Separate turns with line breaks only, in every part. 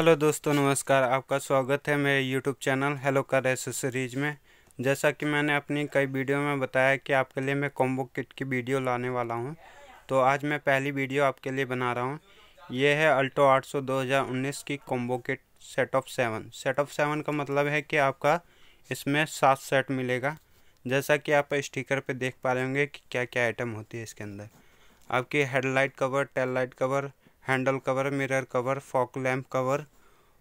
hello दोस्तों नमस्कार आपका स्वागत है मेरे YouTube channel hello car accessories में जैसा कि मैंने अपनी कई वीडियो में बताया कि आपके लिए मैं कॉम्बो किट की वीडियो लाने वाला हूं तो आज मैं पहली वीडियो आपके लिए बना रहा हूं ये है अल्टो 800 2019 की combo kit set of seven set of seven का मतलब है कि आपका इसमें सात सेट मिलेगा जैसा कि आप स्टीकर पर देख पा रहे होंगे कि क्या क्या आइटम होती है इसके अंदर आपकी headlight cover tail light cover handle cover mirror cover fog lamp cover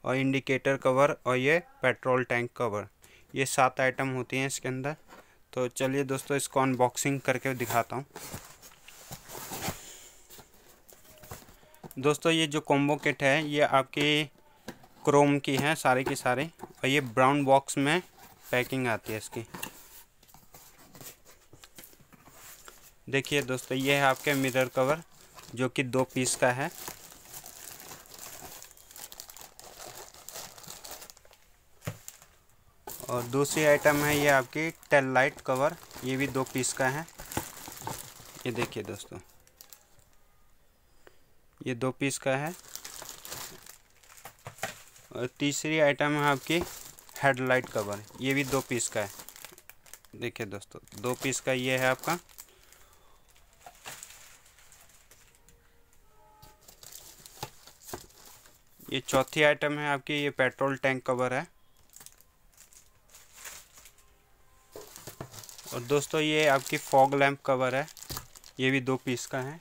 और इंडिकेटर कवर और ये पेट्रोल टैंक कवर ये सात आइटम होती हैं इसके अंदर तो चलिए दोस्तों इसको अनबॉक्सिंग करके दिखाता हूँ दोस्तों ये जो कॉम्बो किट है ये आपकी क्रोम की है सारे के सारे और ये ब्राउन बॉक्स में पैकिंग आती है इसकी देखिए दोस्तों ये है आपके मिरर कवर जो कि दो पीस का है और दूसरी आइटम है ये आपकी टेल लाइट कवर ये भी दो पीस का है ये देखिए दोस्तों ये दो पीस का है और तीसरी आइटम है आपकी हेडलाइट कवर ये भी दो पीस का है देखिए दोस्तों दो पीस का ये है आपका ये चौथी आइटम है आपकी ये पेट्रोल टैंक कवर है और दोस्तों ये आपकी फॉग लैम्प कवर है ये भी दो पीस का है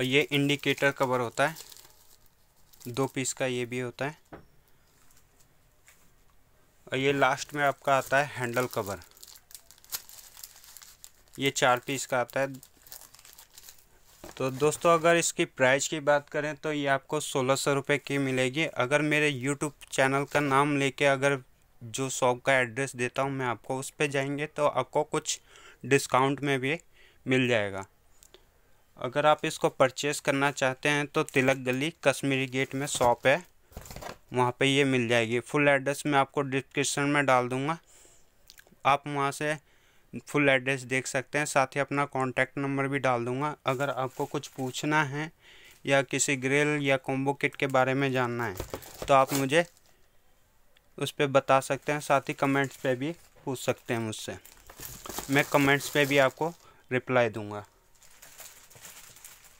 और ये इंडिकेटर कवर होता है दो पीस का ये भी होता है और ये लास्ट में आपका आता है हैंडल कवर ये चार पीस का आता है तो दोस्तों अगर इसकी प्राइस की बात करें तो ये आपको सोलह सौ रुपये की मिलेगी अगर मेरे यूट्यूब चैनल का नाम लेके अगर जो शॉप का एड्रेस देता हूँ मैं आपको उस पर जाएंगे तो आपको कुछ डिस्काउंट में भी मिल जाएगा अगर आप इसको परचेस करना चाहते हैं तो तिलक गली कश्मीरी गेट में शॉप है वहाँ पे ये मिल जाएगी फुल एड्रेस मैं आपको डिस्क्रिप्शन में डाल दूँगा आप वहाँ से फुल एड्रेस देख सकते हैं साथ ही अपना कॉन्टैक्ट नंबर भी डाल दूँगा अगर आपको कुछ पूछना है या किसी ग्रिल या कॉम्बो किट के बारे में जानना है तो आप मुझे उस पर बता सकते हैं साथ ही कमेंट्स पे भी पूछ सकते हैं मुझसे मैं कमेंट्स पे भी आपको रिप्लाई दूंगा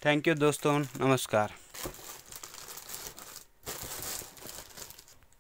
थैंक यू दोस्तों नमस्कार